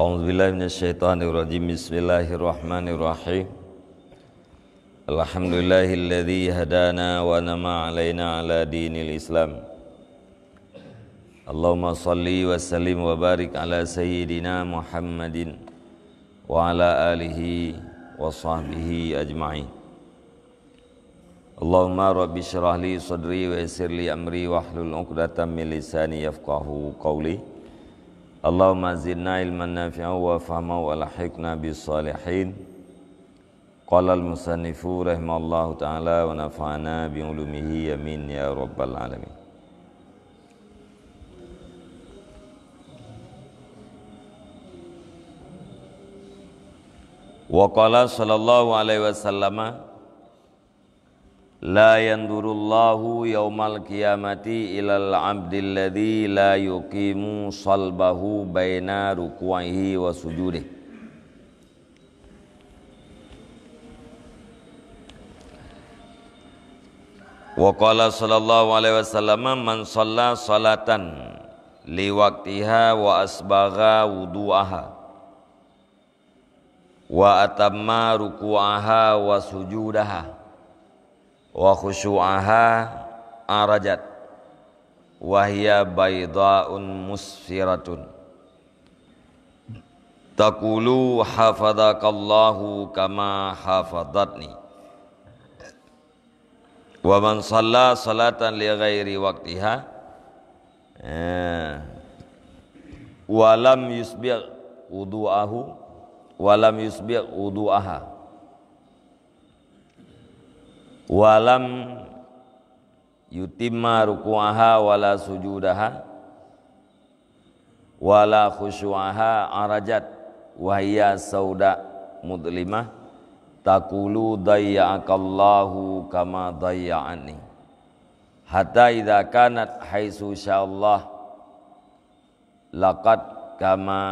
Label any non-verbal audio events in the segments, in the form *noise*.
أعوذ بالله من الشيطان الرجيم بسم الله الرحمن الرحيم الحمد لله الذي هدانا ونما علينا على دين الإسلام اللهم صل وسلم وبارك على سيدنا محمد وعلى آله وصحبه أجمعين اللهم رب اشرح لي صدري ويسر لي أمري واحلل عقدة من لساني يفقهوا قولي اللهم زدنا علما نافعا وفهما والحقنا بالصالحين قال المصنف رحمه الله تعالى ونفعنا بعلومه يمين يا رب العالمين وقال صلى الله عليه وسلم La yandurullahu yaumal qiyamati ilal abdilladhi la yuqimu salbahu baina rukuaihi wa sujudih. Wa qala sallallahu alaihi wasallam man shalla salatan li waqtiha wa asbagha wudu'aha wa atamma ruku'aha wa sujudaha وخشوعها أرجت وهي بيضاء مسفرة تقول حفظك الله كما حفظتني ومن صلى صلاة لغير وقتها آه، ولم يسبق وضوءه ولم يسبق وضوءها walam yutimma ruku'aha wala sujudaha wala khusyu'aha arajat wa hiya sauda mudlimah taqulu dayya'akallahu kama dayya'ani hatta idza kanat haitsu syaa lakat kama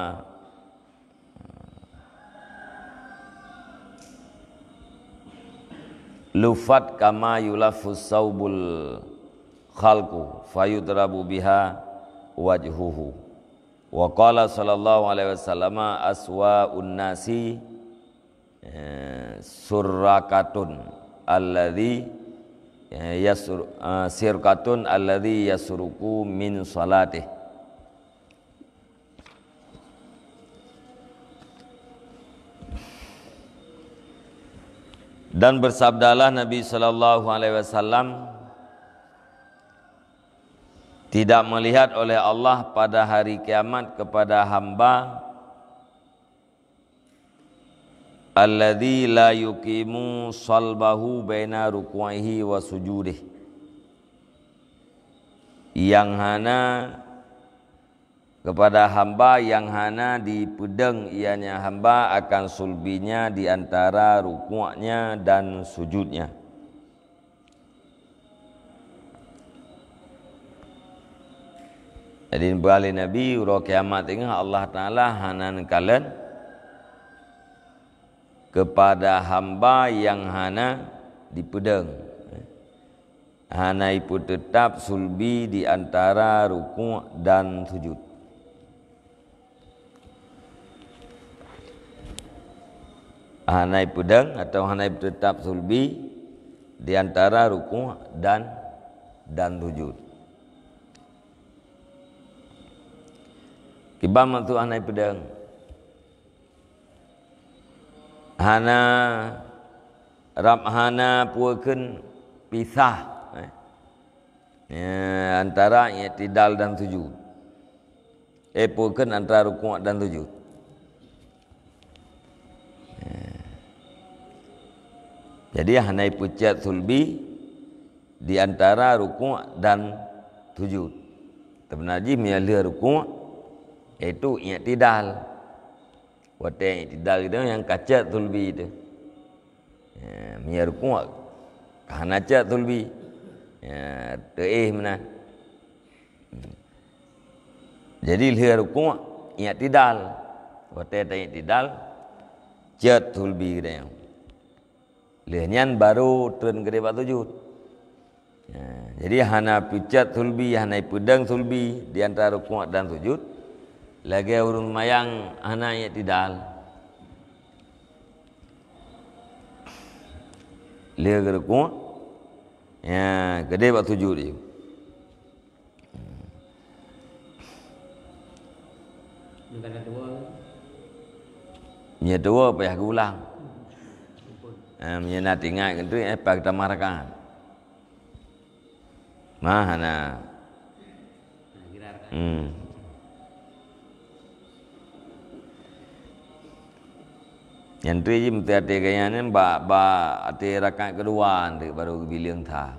lufat kama yulafus saubul khalqu fayudrabu biha wajhuhu wa qala sallallahu alaihi wasallam aswa unnasi eh, surrakatun alladhi eh, yasur eh, sirkatun alladhi yasruku min salatihi dan bersabdalah Nabi sallallahu alaihi wasallam tidak melihat oleh Allah pada hari kiamat kepada hamba alladzi la salbahu baina ruku'ihi wa sujudihi yang hana kepada hamba yang hana di pedang ianya hamba akan sulbinya di antara rukuknya dan sujudnya. Jadi bali Nabi urah kiamat ini Allah Ta'ala hana kalian kepada hamba yang hana di pedang Hana itu tetap sulbi di antara rukuk dan sujud. hanai pedang atau hanai tetap sulbi di antara ruku dan dan rujud. Kibam untuk hanai pedang. Hana rap hana puakan pisah eh. ya, antara yang tidal dan sujud. Eh puakan antara rukun dan sujud. Ya. Jadi hanai pucat sulbi di antara ruku' dan sujud. Sebenarnya mialia ruku' itu i'tidal. Wate tidak itu yang kacat sulbi itu. Ya, mia ruku' kahana cat sulbi. Ya, teih mana. Hmm. Jadi lihat ruku' tidak. Wate ta tidak, cat sulbi itu. Lihnyan baru turun ke depan tujuh. Ya, jadi hana pucat sulbi, hana pedang sulbi di antara rukuk dan tujuh, Lagi urun mayang hana ya, yang tidak. Lihat ke rukuk, ya ke depan sujud itu. Nyata dua, nyata dua, payah ulang. Ah, kan eh, menyenat ingat itu eh pak kita marakan. Mahana. Hmm. Yang tu je mesti ada gaya ni ba ba ada rakan kedua tu baru bilang tha.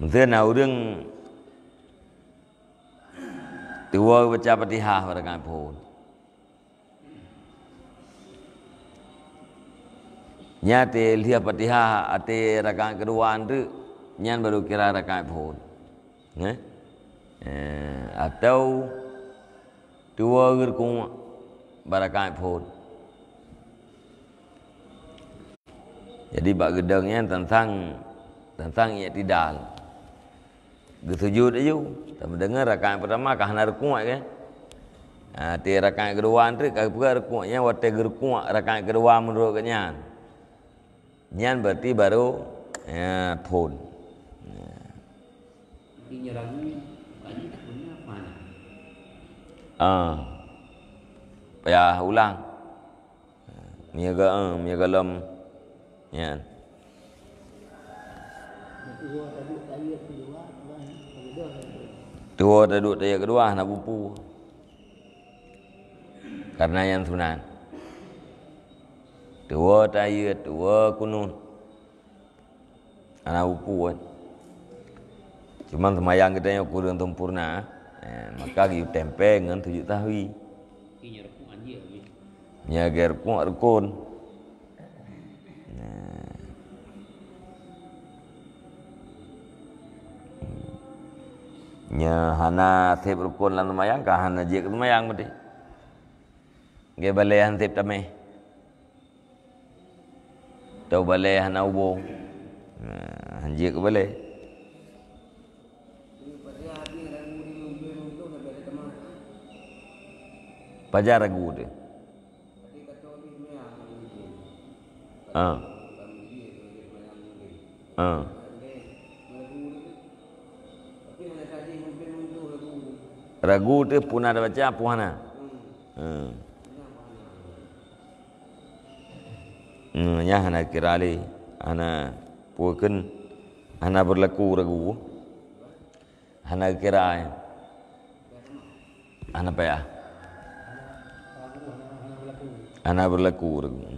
Mesti nak urang tua baca patihah pada kan pun. Nya te lihat patihah Ate rakan kedua tu Nyan baru kira rakan pohon, eh? Atau Dua gerkung Barakan pohon. Jadi bak gedengnya tentang Tentang ia tidak Gesujud aja Tak mendengar rakan pertama Kahana rekuat kan ah, Ha, rakan kedua antri kau pergi rekuk yang wate rakan kedua menurut Nyan berarti baru ya, pun. Ya. Ah. Ya, ulang. Niaga ah, eh, niaga lam. Ya. Tuh ada duduk tayar kedua nak bupu. Karena yang sunan. Dua taya, dua kunun. Anak upu kan. Cuma semayang kita yang kurang sempurna. Eh, maka kita tempe dengan tujuh tahwi. Ini agar pun lah, ya, rukun. Nya hana sep rukun lan semayang, kahana Jika semayang berarti. Gebalean sep tameh tau balai hana ubo nah, ha, hanjir ke balai pajar ragu tu ah ah ragu tu pun ada baca puhana lah. hmm. hmm. nya hana kirali hana puken hana berlaku ragu hana kira hana paya hana berlaku ragu hmm.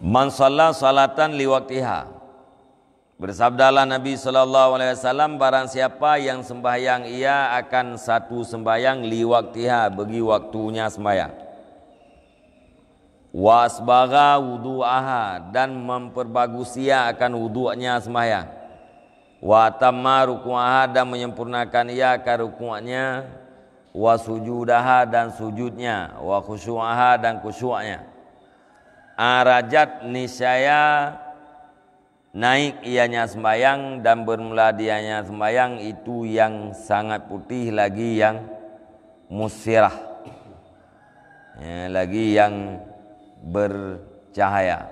Man salat salatan li waktiha. Bersabdalah Nabi saw. alaihi barang siapa yang sembahyang ia akan satu sembahyang li waktiha bagi waktunya sembahyang. Wasbaga wudu'aha dan memperbagus ia akan wudu'nya sembahyang. Wa tamma ruku'aha dan menyempurnakan ia akan ruku'nya wa sujudaha dan sujudnya wa khusyu'aha dan khusyu'nya. Arajat ah, nisaya naik ianya sembayang dan bermula dianya sembayang itu yang sangat putih lagi yang musirah. Ya, lagi yang bercahaya.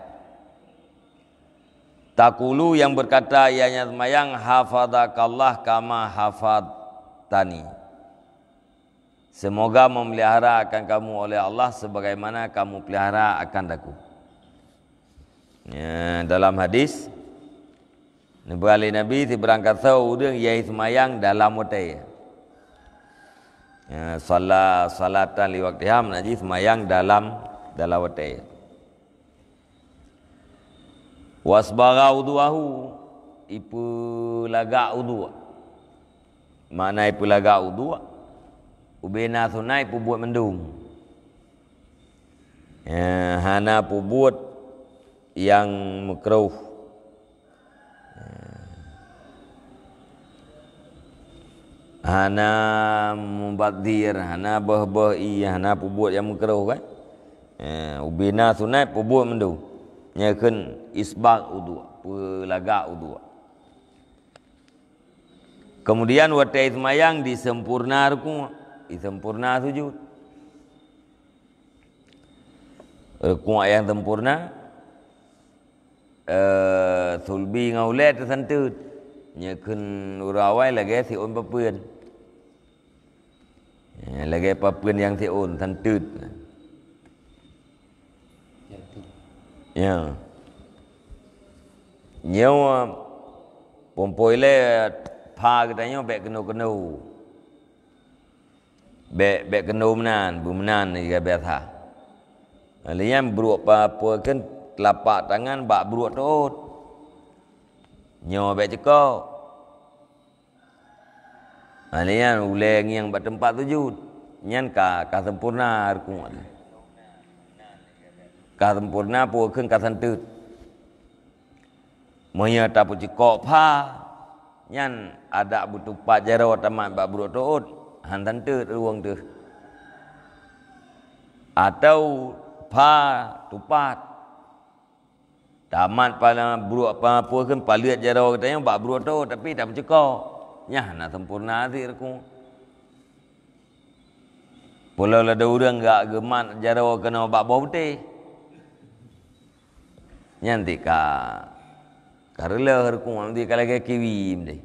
Takulu yang berkata ianya sembayang hafadakallah kama hafadtani. Semoga memelihara akan kamu oleh Allah sebagaimana kamu pelihara akan daku. Ya, dalam hadis nabi berali Nabi si berangkat tahu urang yai semayang dalam hotel. Ya, salat salatan li waktu ham Nabi semayang dalam dalam hotel. Wasbara wuduahu ipu laga wudu. Mana ipu laga wudu? Ubena sunai pu buat mendung. Ya, hana pu buat yang makruh Hana mubadir Hana bah-bah Hana pubut yang makruh kan eh, Ubina sunai pubut mendu Nyakin isbat udua pelaga udua Kemudian wata ismayang disempurna ruku Disempurna sujud Ruku yang Sempurna ทุลบีเงาเล็ดสันตืดเนี่ยคืนเราไว้ละแกสิอุ่นปะเปื่อนละแกปะเปื่อนยังสิอุ่นทันตืดเนี่ยเนี่ยว่าผมป่วยเล่พากันีต่ยังแบกกนโนกันโนแบกแบกกนโนมนานบุมนานนี่แกแบกท่าอะไรยังบรัวปะปวยกัน telapak tangan bak beruk tot. Nyo be Ini yang uleng yang bak tempat tujuh. Nyan ka ka sempurna arku. Ka sempurna pu ke ka sentut. Moya ta pu ceko pa. Nyan ada butuh pak jero tamat bak beruk tot. Han tante ruang tu. Atau pa tupat Tamat pala buruk apa apa kan palat jarau yang bak buruk tu tapi tak bercekak. Nyah, nak sempurna azir ku. Pulau lah ada orang enggak gemat jarau kena bak bau putih. Nanti ka karela harku nanti kala ke kiwi mde.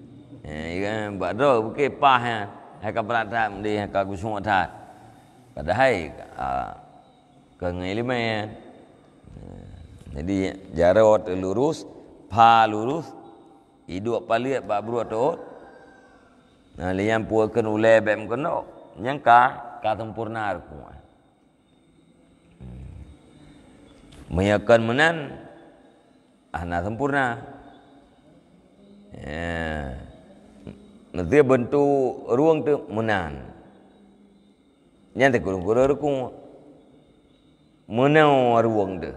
Ya eh, kan bak do buke pah ha. Ha ka prata mde ha ka kusung atat. Padahal ah kengelimen. Ya. Eh. Jadi jarak waktu lurus, pa lurus, hidup apa ba bru atot. Nah liam puakeun kan ule bem kono, nyangka ka sempurna arku. Meyakan hmm. menan ana ah, sempurna. Ya. Nanti bentuk ruang tu menan. Nyantai kurung-kurung rukung. Menau ruang tu.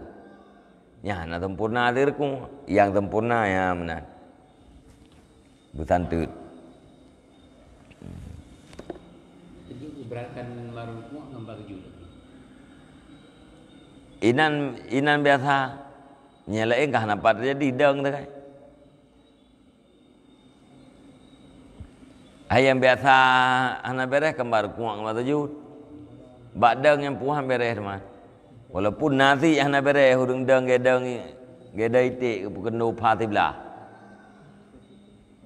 Ya, sempurna tempurna rekung. Yang tempurna ya yang benar. Bersantut. Jadi berangkat marung kuat dengan baju Inan inan biasa nyelai enggak napa terjadi deng tu kan. Ayam biasa anak beres kembar kuang mata jut, badang yang puah beres mana? Walaupun nasi yang nak beri hurung deng gedeng gede itik ke pukenu pati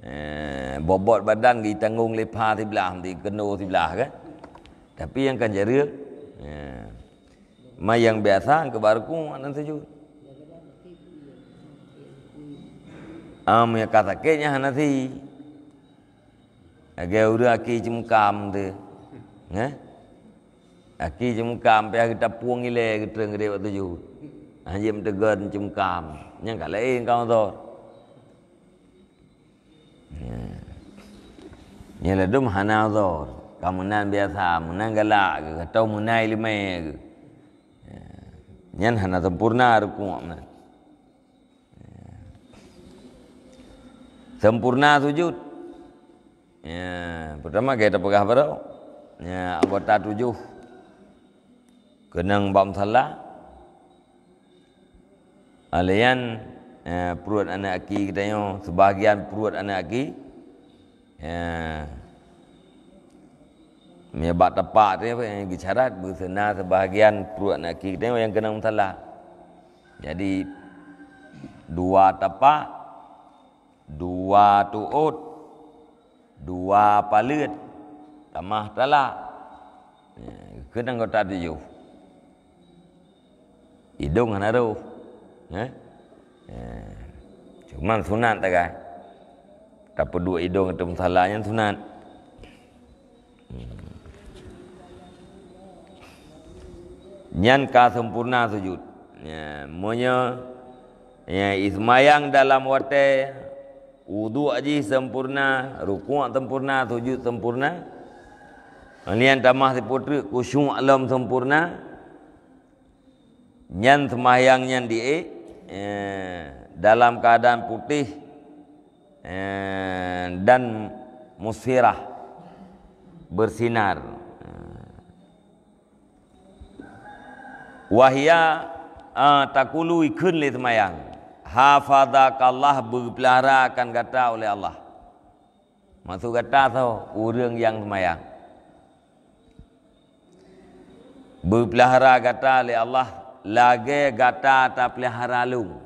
Eh, bobot badan gi tanggung le pati belah di kenu ti kan? Tapi yang kan jare. Eh. Mai yang biasa ke barku anan saju. Am ah, yang kata ke nya nazi. Agak urang ki cimkam de. Ngah. Eh? Aki je muka sampai hari tepung ile ke tereng dia waktu tu. Anjim ha, tegan je muka. Yang kat lain kau tu. Ya. Ya dum hana azor. Kamu nan biasa, munang galak ke, atau munai lima ke. Ya. Yang hana sempurna ruku Sempurna sujud. Ya, pertama kita pegah baru. Ya, anggota tujuh kenang bam thala alian ah, eh, perut anak aki kita yo sebahagian perut anak aki eh, Mereka bat tu apa yang gicarat bersena sebahagian perut anak aki kita yang kenang thala jadi dua tepak dua tuut dua palit, tamah thala eh, kenang kau kota tujuh hidung kan aruh. Ha? Ha. Eh? Cuma sunat tak kan? Tapi dua hidung itu masalahnya sunat. Hmm. Nyan ka sempurna sujud. Ya, munya ya ismayang dalam wate, wudu aji sempurna, rukuk sempurna, sujud sempurna. Yang tamah diputri khusyuk alam Sempurna nyan semayang nyan di eh, dalam keadaan putih eh, dan musirah bersinar wahya uh, takulu ikun li semayang Allah berpelihara akan kata oleh Allah maksud kata tu urang yang semayang berpelihara kata oleh Allah lage gata ta pelihara lung.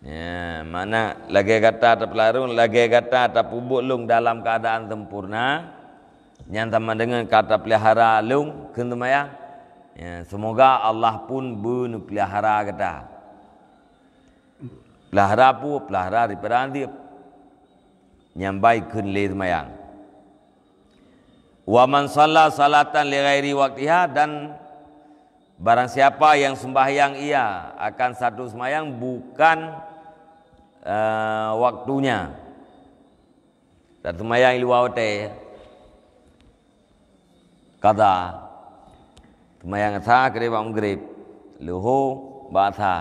Ya, mana lage gata ta pelihara lung, lage gata ta pubuk lung dalam keadaan sempurna. Yang sama dengan kata pelihara lung, kentum ya. semoga Allah pun bun pelihara kita. Pelihara pu, pelihara di nanti. Yang baik kun lir mayang. Wa man salla salatan li ghairi waktiha dan Barang siapa yang sembahyang ia akan satu sembahyang bukan uh, waktunya. Satu sembahyang liwate. kata ya. sembahyang sa grib am grib. Luhu ba sa.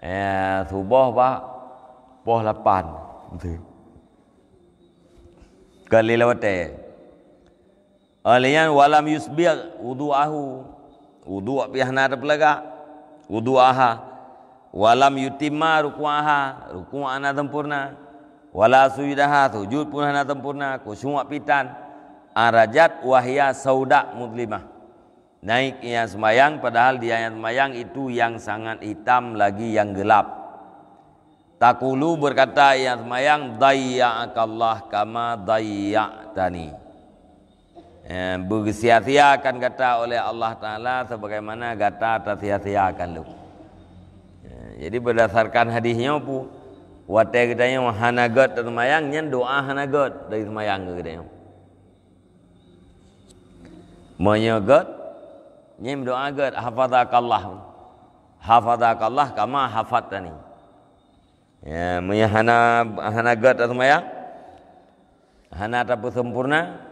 Eh subuh ba poh lapan. Kali lewat lewate. Alian walam yusbiq wudu'ahu wudu pihak ada pelaga wudu aha walam yutima ruku aha ruku ana tempurna, walasu sujudaha sujud pun ana tempurna, ku pitan arajat wahya saudak mudlimah naik ia semayang padahal dia yang semayang itu yang sangat hitam lagi yang gelap takulu berkata ia semayang dayya'akallah kama dayya'tani Eh, bersia akan kata oleh Allah Taala sebagaimana kata tersia-siakan lu. Eh, jadi berdasarkan hadisnya pun, wate kita yang hanagat dan mayangnya doa hanagat dari semayang ke kita yang menyegat doa gat hafadakallah, hafadakallah, kama hafatani ya eh, menyana hanagat dan semayang hana tapi sempurna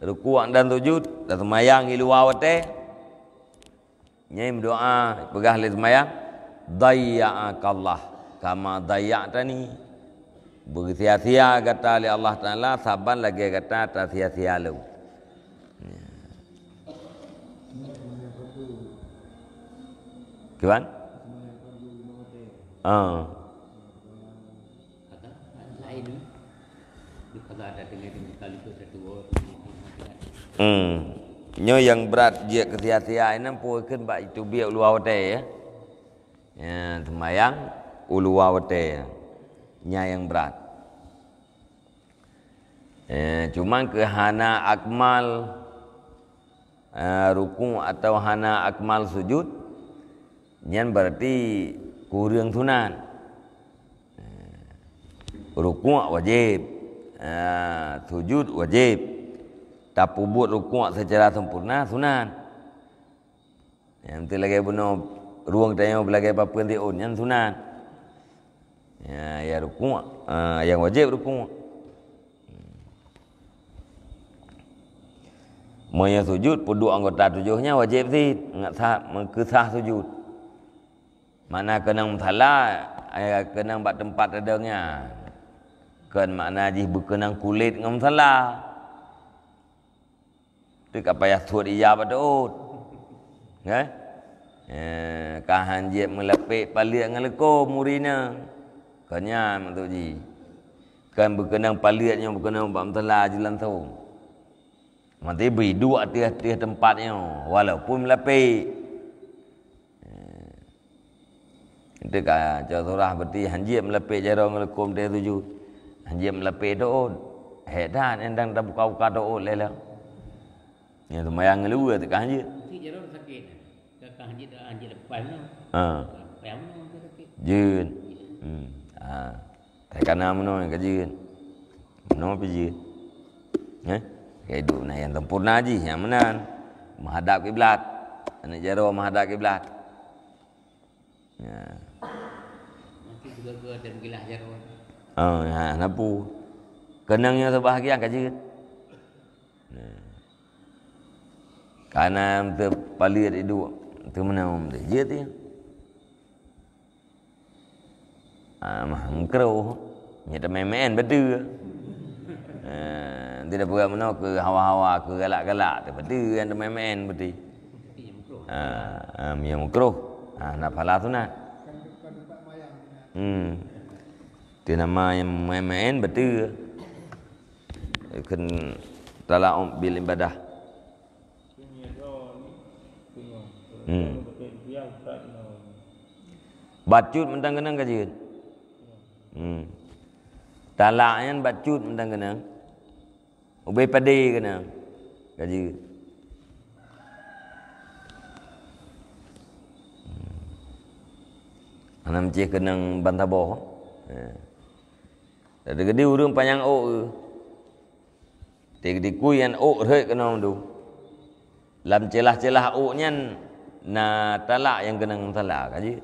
rukuk dan sujud dan semayang ilu wawate nyai doa pegah le semayang Allah, kama daya tani. bersia-sia kata oleh Allah Taala saban lagi kata ta sia-sia lu Kawan? Ah. Kata ada dengar dengan kita lihat Hmm. Nyo yang berat dia ketia-tia ini pun pak itu biar ulu awate ya. Ya, temayang ulu ya. Nya yang berat. Ya, cuma ke hana akmal uh, ruku atau hana akmal sujud nyan berarti kurang sunan. Uh, ya, ruku wajib. Uh, sujud wajib tapi buat rukuk secara sempurna sunan. Yang tu lagi bunuh ruang tanya belagai apa pun dia yang sunan. Ya, ya rukuk, uh, ha, yang wajib rukuk. Moya hmm. sujud pun dua anggota tujuhnya wajib sih, enggak sah, mengkisah sujud. Mana kena salah, ayah eh, kena buat tempat redangnya. Kan makna jih berkenang kulit dengan salah. Itu tak payah suat dia patut. Ya. Eh, kahan dia melepek palia dengan leko murina. Kenyam tu ji. Kan berkenang palia yang berkenang bab mentala jalan tu. Mati bidu atih-atih tempatnya walaupun melepek. Itu ka surah berarti hanjiem melepek jarong lekum dia tuju. Hanjiem melepek doon. dah, endang tak buka-buka doon lelang. Ya tu mayang lu lah, tu kan ha. je. sakit. Ke kan je dah sakit. Jin. Hmm. Ha. Tak kena mano yang kajin. Mano piji. Eh? Ha? Kaidu nah yang sempurna aji yang menan. Menghadap kiblat. Anak jarum menghadap kiblat. Ya. Nanti juga gua dan gilah jarum. Ha, oh, ya, napu. Kenangnya sebahagian kajin. Nah. Karena tu pali ada dua. Tu mana om dia? Dia tu. Ah, mengkeru. Ni tak main-main betul. Ah, tidak pura mana ke hawa-hawa ke galak-galak ah, ah, ah, tu betul hmm. yang main-main betul. Ah, ah mia mengkeru. nak pala tu nak. Dia nama main-main betul. Kan talak om bil ibadah. Hmm. Bacut mentang kenang kaji. Hmm. Talak yang bacut mentang kenang. Ubi pade kenang. Kaji. Hmm. Anam cik kenang bantah boh. Ya. Dari gede urung panjang o. Tiga-tiga kuih yang o rehat kenang tu. Lam celah-celah o na talak yang kena dengan talak kan je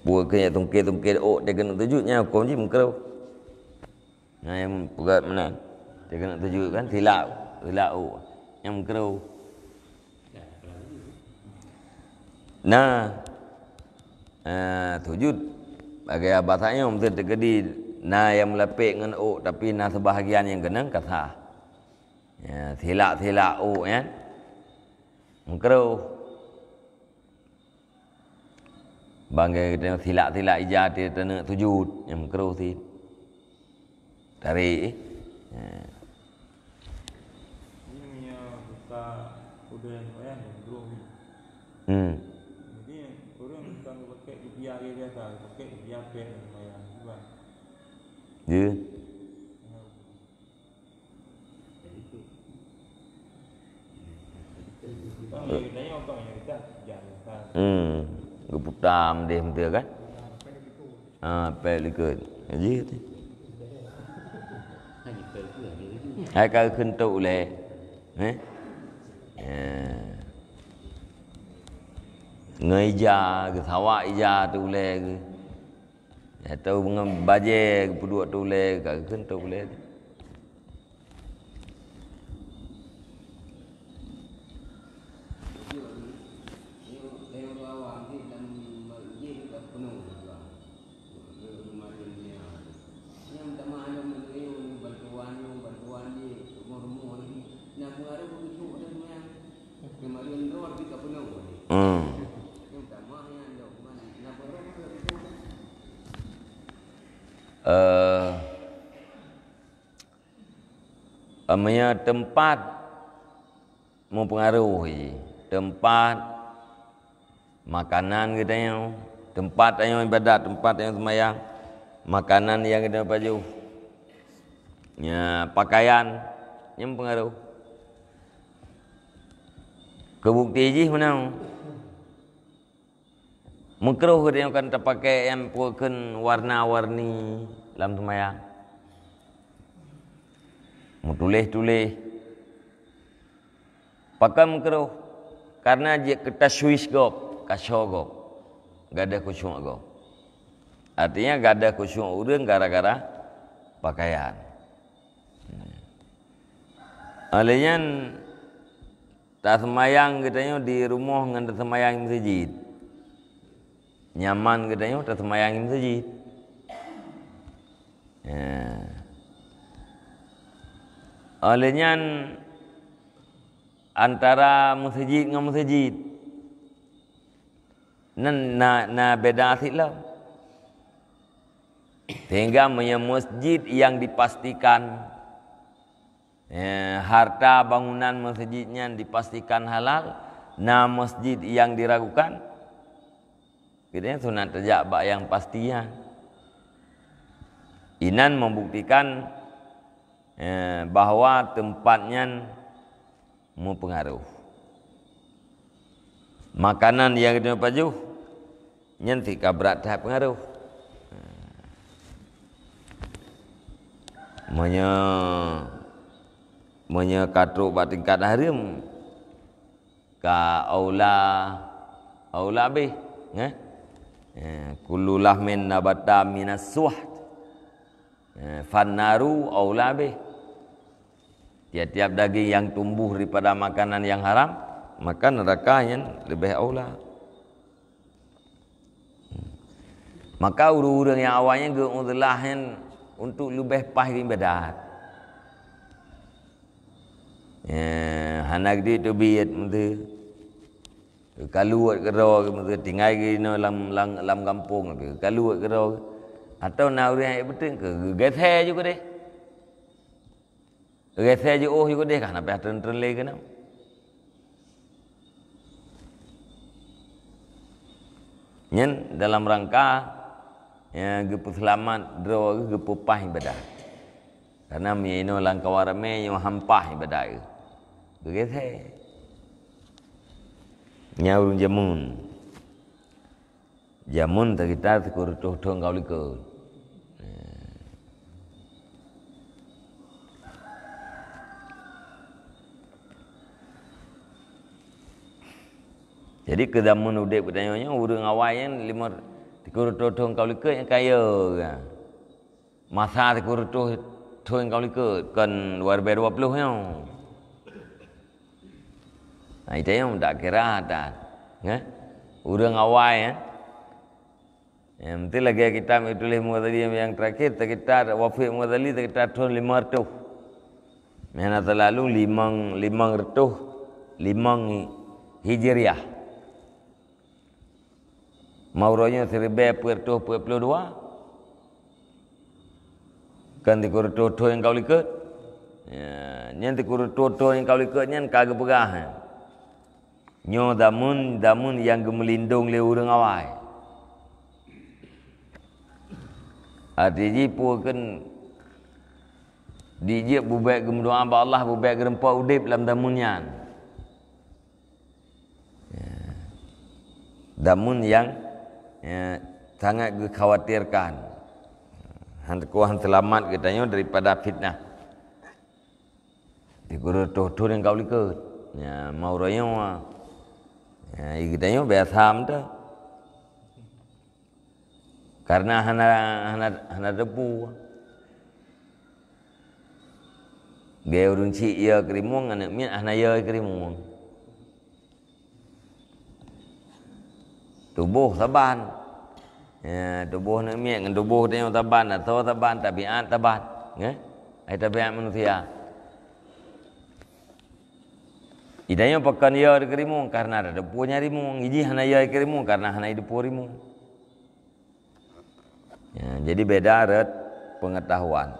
buat kena tungkir tungkir oh dia kena tujuknya hukum je muka nah yang pegat mana dia kena tujuh kan silap silap oh yang muka nah Uh, eh, tujud bagi abah saya mesti terkedi na yang melapik dengan o oh, tapi na sebahagian yang kena kata Ya, thilak-thilak u ya. Mengkeru. Bangga kita tengok thilak-thilak ijah dia tanya tujuh yang mengkeru si. Dari eh. Ya. Ini punya kita kuda yang kaya yang mengkeru ni. Hmm. Jadi orang bukan pakai biar dia dah, pakai biar pen yang kaya juga. Jadi. Hmm. Geputam dia betul kan? Ha, pelikut. Ha? Ya tu. Hai ka kentuk le. Eh? Eh. Ngeja ke sawa ija tu le ke. Ya tahu dengan bajet ke tu le ka kentuk le. Amnya tempat mempengaruhi tempat makanan kita yang tempat yang ibadat tempat yang semayang makanan yang kita baju ya pakaian yang pengaruh kebukti ji mana mengkeruh kita yang tak pakai yang pukul warna-warni dalam semayang mutulih-tulih Pakai kero karena je ketasuis gop kaso gop ada kusung go artinya ada kusung udang, gara-gara pakaian hmm. alian tak semayang nyu di rumah dengan tak semayang masjid nyaman kita nyu tak semayang masjid hmm olehnya antara masjid dengan masjid nan na na beda lah sehingga punya masjid yang dipastikan eh, harta bangunan masjidnya dipastikan halal na masjid yang diragukan kita sunat terjak bak yang pastinya inan membuktikan eh, bahawa tempatnya mempengaruh. Makanan yang kita baju nyentik kabrat tak pengaruh. Menya menya katruk bat tingkat harim ka aula aula be ya. ya kululah min nabata minas suh ya, fannaru aula be tiap-tiap daging yang tumbuh daripada makanan yang haram maka neraka yang lebih aula hmm. maka urang-urang yang awalnya ke udlah untuk lebih pahir ibadat ya hanak di tu biat mentu kaluat kero ke mentu tinggal di dalam lam kampung ke kaluat kero atau nak urang yang betul ke gethe juga deh Rasa je oh ikut dia kan apa hatun terle kena. Nyen dalam rangka ya gepu selamat draw gepu pah ibadah. Karena mieno langkawarame yang hampah ibadah. Rasa nyaurun jamun. Jamun tak kita sekurut-kurutnya kau likut. Jadi kedamun udik pertanyaannya urang awai yang lima dikurutuh tuh kau lika yang kaya. Kan? Masa dikurutuh tuh kau lika kan luar berdua puluh yang. Nah itu yang tak kira tak. Ya? Urang awai ya. Yang nanti lagi kita tulis muadali yang terakhir, tak kita wafiq tak kita tulis lima ratuh. Mena terlalu limang, limang ratuh, limang hijriah. Maurohnya seribu puertuh puertuh dua. Kan di kurutuh yang kau lihat, ni ya, nyen di kurutuh yang kau lihat ni nyen kagak pegah. Nyo damun damun yang gemelindung le urang awai. Ati ah, ji kan di je bubek gemdoa ba Allah bubek gerempa udip lam damunyan. Ya, damun yang ya, sangat dikhawatirkan hang ko hang selamat katanya daripada fitnah Di guru tuh tu ning kau liko ya mau rayo ya nyu biasa am tu karena hana hana hana debu Gaya urunci ia ya kerimung, anak min anak ia ya kerimung. tubuh taban ya tubuh nak miak dengan tubuh dia yang taban atau taban tabiat taban ya ai tabiat manusia idanya pekan ia de kerimu karena ada depu nya rimu ngiji hana ya kerimu karena hana depu rimu ya jadi beda red pengetahuan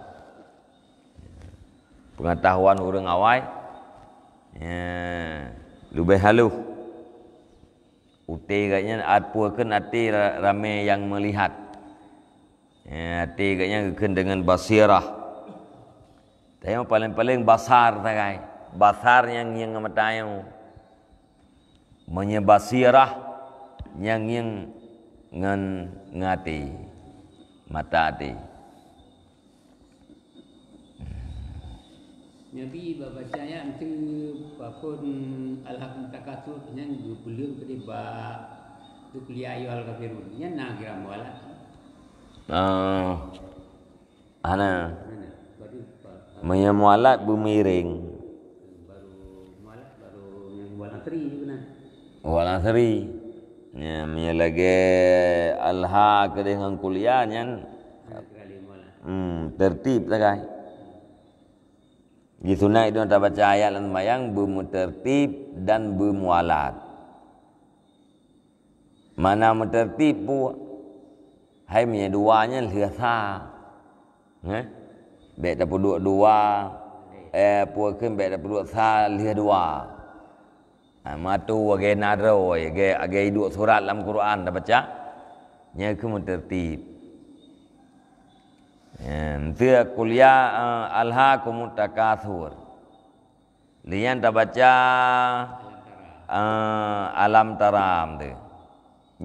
pengetahuan urang awai ya lebih halus Uti katnya apa kan hati ramai yang melihat. Ya, hati katnya kan dengan basirah. Tapi yang paling-paling basar tak Basar yang yang matanya menyebasirah yang yang ngati mata hati. Nabi bapa ayat tu Bapun Alhakum takatu Yang dua puluh Kali ba Tu kuliah ayu al kafirun Yang nak kira mwala Ah Ana Maya mwala bumiring Baru mwala Baru yang mwala teri Mwala teri Ya, mia lagi alha kedengan kuliahnya. Kan? Hmm, tertib lah guys. Gituna itu nanti baca ayat dan mayang bermutertib dan bermualat. Mana mutertib bu? Hai punya duanya lihasa. Eh? Bek tak perlu dua. Eh, puak kan bek tak perlu sa lihasa dua. Ha, matu wage naroi. Ge, dua surat dalam Quran dah baca. Nya ke mutertib. Dia kuliah eh, alhaqumu takathur. Lian tak baca eh, alam taram tu.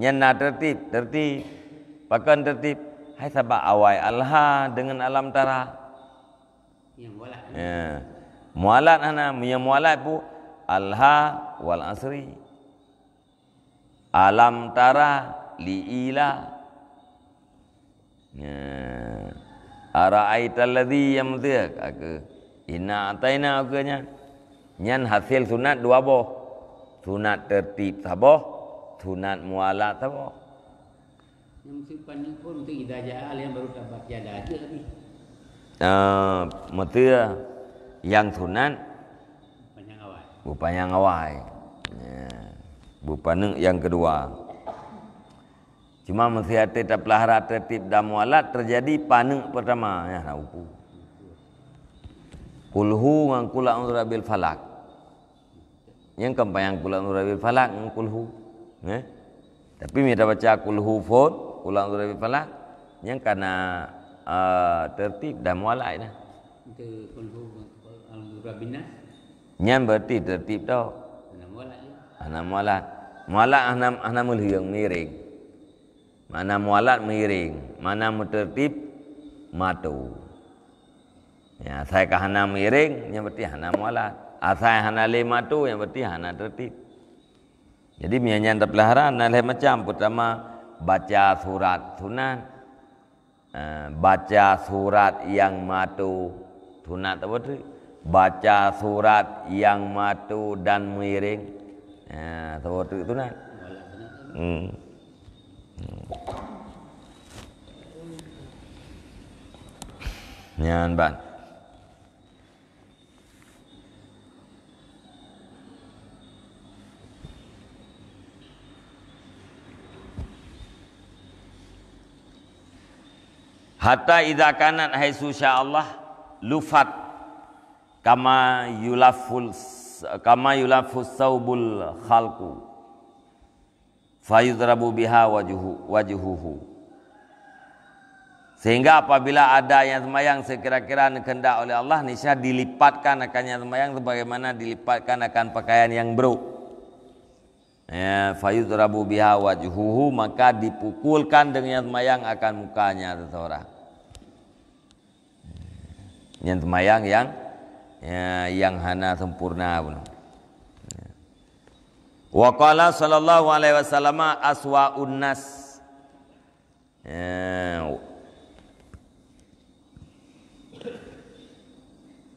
Yang nak tertib, tertib. Pakan tertib. Hai sabak awai alha dengan alam tara. Ya, mualat. Ya. Mualat hana, ya mualat pun alha wal asri. Alam tara li'ila. Ya. Ara'aitalladhi yang mutia aku. Inna ataina aku nya. Nyan hasil sunat dua boh. Sunat tertib taboh, sunat mualat taboh. Yang mesti pandi pun mesti kita ajak hal yang baru tak baca ada aja tapi. Ah, mutia ya. yang sunat. Bupanya ngawai. Bupanya ngawai. Ya. yang kedua. Cuma menteri hati tak pelahara tertib dan mualat terjadi panik pertama. Ya, aku. Kulhu ngangkula unzurabil falak. Yang keempat yang kula unzurabil falak mengkulhu. Eh? Ya. Tapi minta baca kulhu fon, kula unzurabil falak. Yang karena uh, tertib dan mualat. Itu kulhu unzurabinas. Yang berarti tertib tau. Anak mualat. Anak ah, mualat. Mualat anak ah, anak mulhiyang miring. Mana mualat mengiring, mana mutertib matu. Ya, saya ke hana miring, yang berarti hana mualat. Asai hana le matu, yang berarti hana tertib. Jadi mianya yang terpelihara adalah macam pertama baca surat sunat. Eh, baca surat yang matu sunat apa tu? Baca surat yang matu dan mengiring, Ya, eh, apa tu sunat? Hmm. Yan hmm. ba? Hatta idha kanat hai susya Allah Lufat Kama yulafus Kama yulafus saubul khalku fayudrabu biha wajuhu wajuhuhu sehingga apabila ada yang semayang sekira-kira kehendak oleh Allah niscaya dilipatkan akan yang semayang sebagaimana dilipatkan akan pakaian yang buruk ya fayudrabu biha wajuhuhu maka dipukulkan dengan yang semayang akan mukanya seseorang yang semayang yang ya, yang hana sempurna bunuh. Wa qala sallallahu alaihi wasallam aswa unnas. Ya.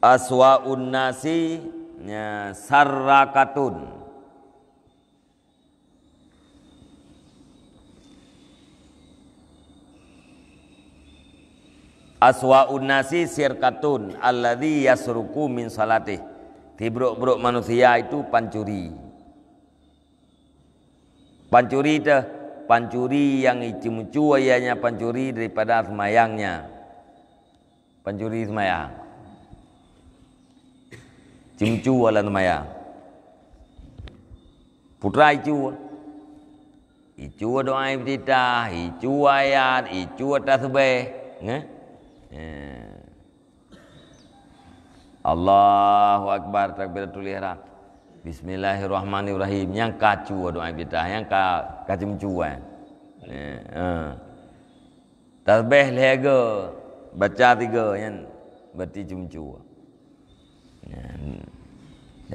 Aswa unnasi ya sarrakatun. Aswa unnasi sirkatun alladhi yasruku min salatih. Tibruk-bruk manusia itu pencuri pancuri te pancuri yang icimcu ayanya pancuri daripada semayangnya pancuri semayang cimcu ala semayang putra icu icu doa ibtita icu ayat icu tasbe ne Allahu akbar takbiratul ihram Bismillahirrahmanirrahim yang kacau lah doa kita yang ka kacau mencuan. Eh, ha. Tasbih lega baca tiga yang berarti cumcu. Lah.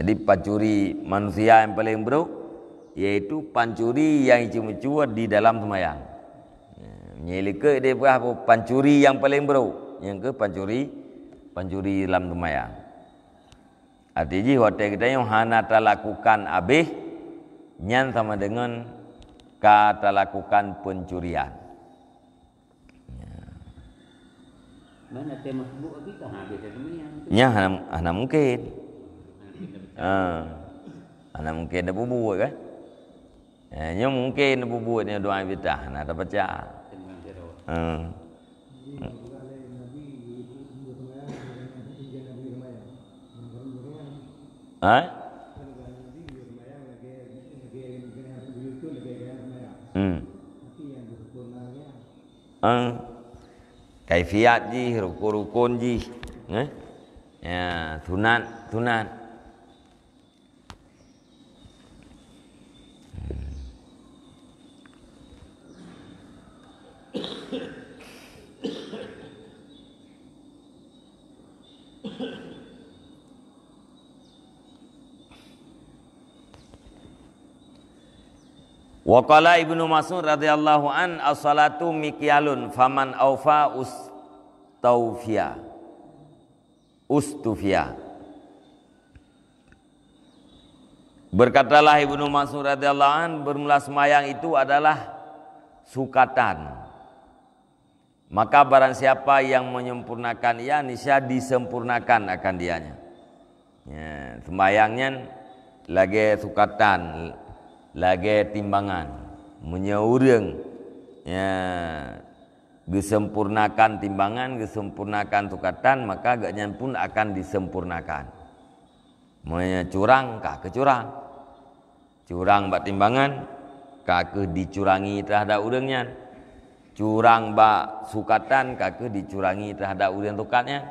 Jadi pencuri manusia yang paling buruk yaitu pencuri yang cumcu lah di dalam semayang. Eh, menyelika dia berapa pencuri yang paling buruk yang ke pencuri pencuri dalam semayang. Arti Artinya hotel kita yang hana terlakukan abih nyan sama dengan kata lakukan pencurian. Ya. Mana tema sebut kita kan habis sebenarnya. Ya, anak mungkin. Ha. Anak mungkin. Anak mungkin dah bubuk kan? Ya, ya mungkin dah bubuk ni doa kita. Anak dah pecah. ها ha? Hmm. Ha? Kaifiat ji, rukun-rukun ji. Eh? Ya, sunat, sunat. Wa Ibnu Mas'ud radhiyallahu an as-salatu miqyalun faman awfa ustawfiya. Ustufiya. Berkatalah Ibnu Mas'ud radhiyallahu an bermula semayang itu adalah sukatan. Maka barang siapa yang menyempurnakan ia ya, nisa disempurnakan akan dianya. Ya, sembayangnya lagi sukatan lagi timbangan menyeureung ya disempurnakan timbangan disempurnakan tukatan maka agaknya pun akan disempurnakan Maya curang ka kecurang. Curang ba timbangan ka ke dicurangi terhadap urangnya. Curang ba sukatan ka ke dicurangi terhadap urang tukatnya.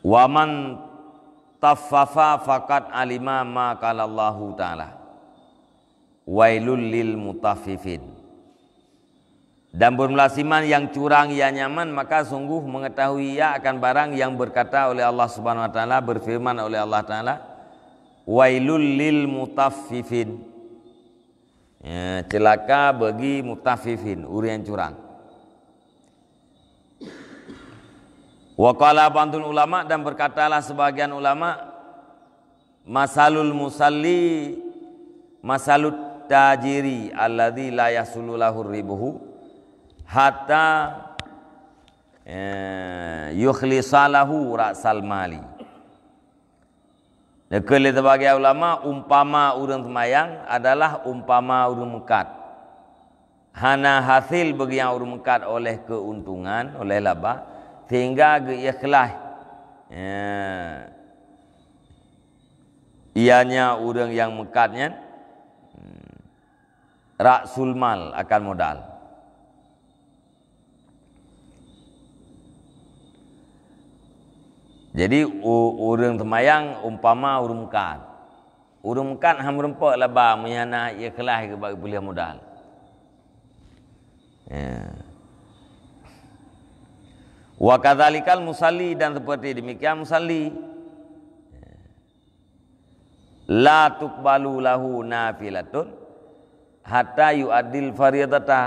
Waman taffafa fakat alima ma kalallahu ta'ala wailul lil mutafifin dan bermelasiman yang curang ia nyaman maka sungguh mengetahui ia akan barang yang berkata oleh Allah Subhanahu wa taala berfirman oleh Allah taala wailul lil mutafifin ya, celaka bagi mutafifin urian curang Waqala bantul ulama dan berkatalah sebagian ulama Masalul musalli Masalut tajiri Alladhi la yasululahu ribuhu Hatta eh, Yukhlisalahu rasal mali Nekali sebagai ulama Umpama urang temayang adalah Umpama urang mekat Hana hasil bagi yang urang mekat oleh keuntungan Oleh laba sehingga ke ikhlas ya. ianya orang yang mekatnya hmm, rak sulmal akan modal jadi orang temayang umpama urang mekat urang mekat ham rempak labah menyana ikhlas ke bagi pulih modal ya. Wa kadzalikal musalli dan seperti demikian musalli. La tuqbalu lahu nafilatun hatta yu'addil fariyatata.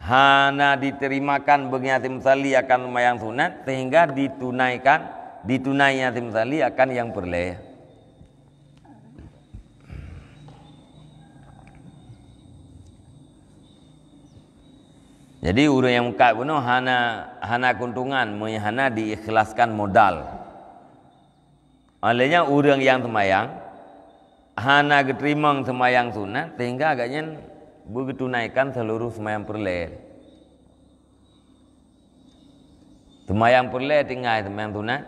Hana diterimakan bagi yatim musalli akan lumayan sunat sehingga ditunaikan ditunai yatim musalli akan yang berleh. Jadi urang yang muka guna hana hana kuntungan menyana diikhlaskan modal. Olehnya urang yang semayang hana getrimang semayang sunat sehingga agaknya begitu naikkan seluruh semayang perle. Semayang perle tinggal semayang sunat.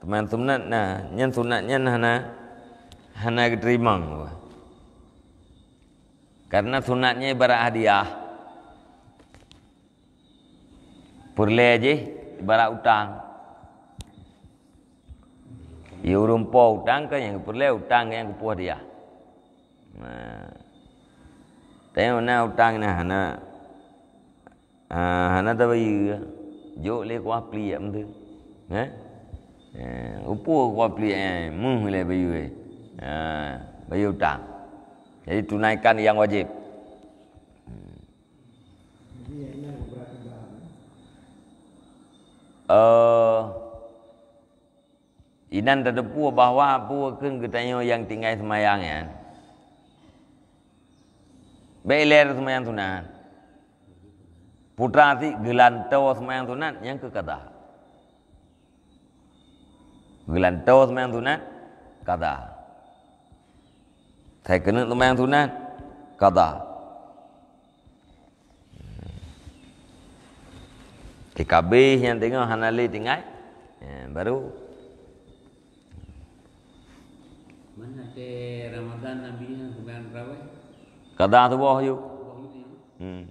Semayang sunat nah nyen sunatnya hana hana getrimang. Karena sunatnya ibarat hadiah. Perle aje ibarat utang. Ya rumpo utang ke yang perle utang yang kupu dia. Tengok na utang na hana. hana ta bayi jo le kuah pli am tu. Ha? ha Upu kuah pli am le bayi. Ha, bayi utang. Jadi tunaikan yang wajib. uh, Inan terdepu bahawa Apa kita ketanya yang tinggal semayang ya? Beler semayang sunan Putra si gelantau semayang sunan Yang kekata Gelantau semayang sunan Kata Saya kena semayang sunan Kata Kata Kekabih yang tengah hanali tinggal. Ya, baru. Mana ke Ramadan Nabi yang kemarin rawai? Kada tu bawah yuk. Ya. Hmm.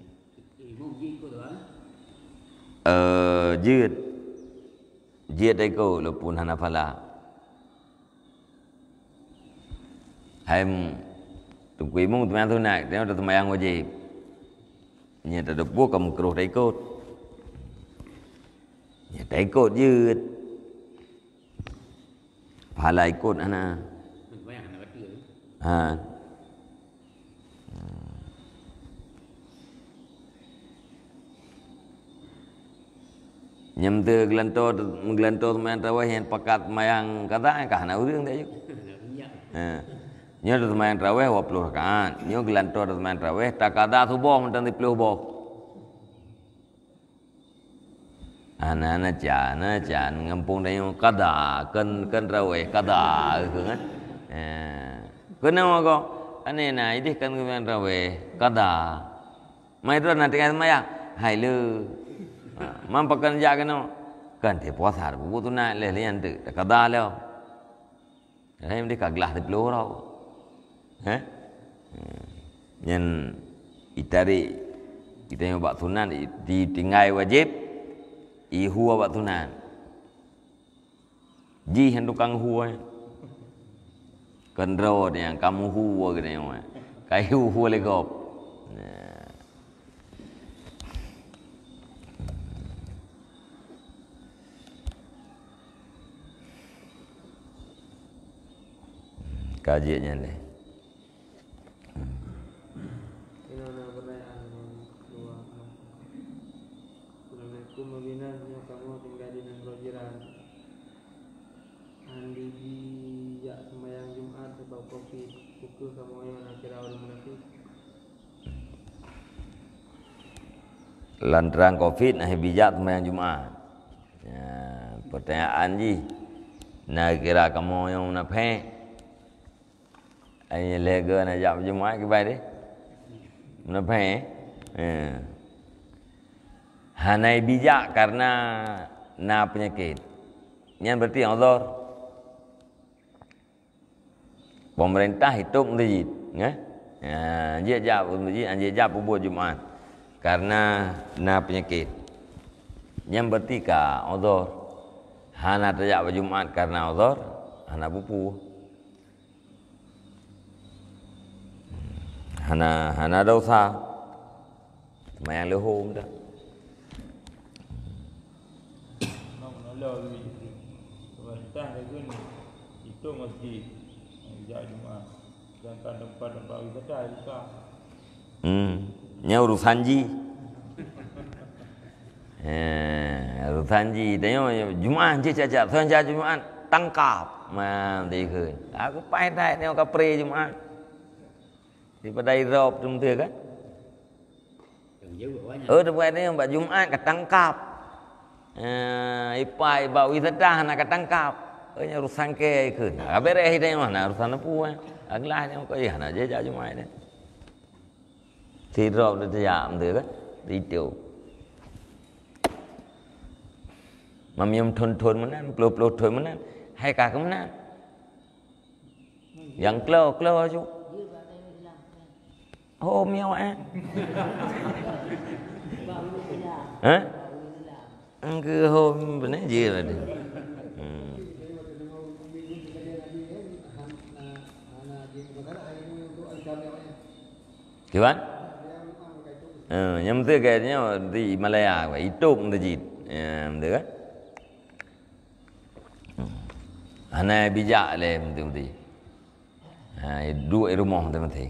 Eh, jid. Jid aku lupun hanafala. Hai tu kuimung tu mana tu nak? Tengok tu mayang wajib. Ini ada debu kamu keruh dah ikut. อย่าได้โกดยืด่าลายกดอันนะอ่ายัมเตกลันโตกลันโตแม่นตะว่าเห็นประกาศมายางกระด้างกะหนาเรื่องได้ยุเออ Nyo tu main r a w ัน wa p ่ l u h kan. Nyo gelan tu tu main raweh. Tak ada tu boh mentan di peluh b อ h อันนั้นจาน่าจานงำปุงได้ยังกระดาเกินเกินระเวกระดาคือไงเออคือนั่นว่าก็อันนี้นะอีที่กันกันระเวกระดาไม่ต้องนัดกันมาอยากหายลืมมันประกันยากันเนาะกันที่พอสารบุบุตุน่าเลยเรียนตื่นแต่กระดาแล้วแล้วมันได้กักลาติปลูเราฮะยันอิตาลีอิตาลีบอกทุนนั้นที่ทิ้งไงวะจิบ i hua wa tunan ji han tukang hua kendro dia kamu hua gede ma kayu hu hua le gop nih landrang covid nah bijak sembahyang Jumaat. ya pertanyaan ji nak kira kamu yang nak pe ai lega nak jap jumat ke bai deh nak pe eh? ya. ha nai bijak karena na penyakit yang berarti yang allah. pemerintah hitung masjid ya ya jap masjid anje jap buat Jumaat karena na penyakit yang bertika odor hana tajak berjumat karena odor hana pupu hana hana dosa semayang lehum dah itu masjid sejak Jumaat sedangkan tempat-tempat wisata juga hmm ni urus sanji eh urus sanji tengok jumaat je caca tuan caca jumaat tangkap mam dia ke aku pai tak tengok kapre jumaat daripada irop tu mentua kan Oh, dia buat ni, buat Jumat, ketangkap. Uh, eh, ipai, buat wisatah, nak ketangkap. Oh, ni rusang ke, ikut. Habis rehat ni, nak rusang nepu. Eh? Agaklah ni, kau ikut, ya, nak jejak Jumat ni. thì తీర్రోవృతజాం đi తీట్యో mà mình thôn thôn mà nè, plo plo thôn mà nè, hay cả cũng nè, dặn kêu kêu chú, ô mèo á, *laughs* hả? cứ hôm bữa nay gì rồi đi. Kiểu anh? Uh, yang betul katanya di Malaya apa? Itu masjid. Ya, yeah, betul kan? Hmm. Ana bijak le betul betul. Ha, dua rumah tu mati.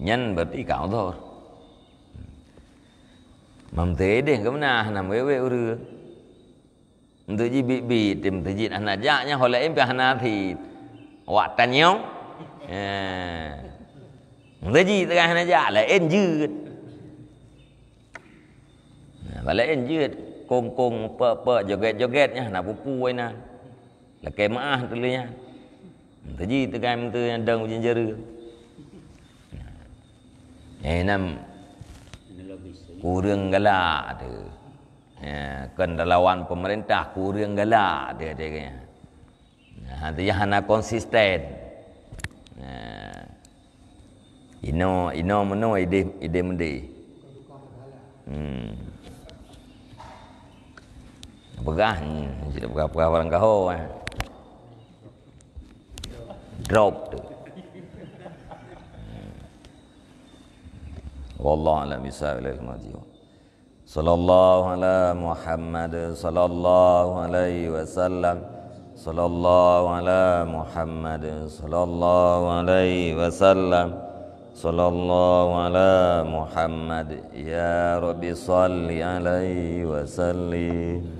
Nyan berarti kau tu. Mam te de ke mana hanam we we uru. Untu ji bi bi tim te ji anak jaknya hole em pe hanati. Wa tanyong. Ha. Ngaji tengah hana ja la en jeut. Ba la en jeut kong-kong pe-pe joget-joget nya na pupu ai na. La ke maah tu nya. Ngaji tengah mentu yang dang ujin jeru. Eh nam kurang gala tu. Ya, kan lawan pemerintah kurang gala dia dia. Ha tu yang hana konsisten. Ya, Ino ino meno ide ide mende. Hmm. Begah ni, begah begah barang kau. Eh. Drop tu. Hmm. Wallahu a'lam bishawab ila al-madhi. Sallallahu ala Muhammad sallallahu alaihi wasallam. Sallallahu ala Muhammad sallallahu alaihi wasallam. Sallallahu ala صلى الله على محمد يا رب صل عليه وسلم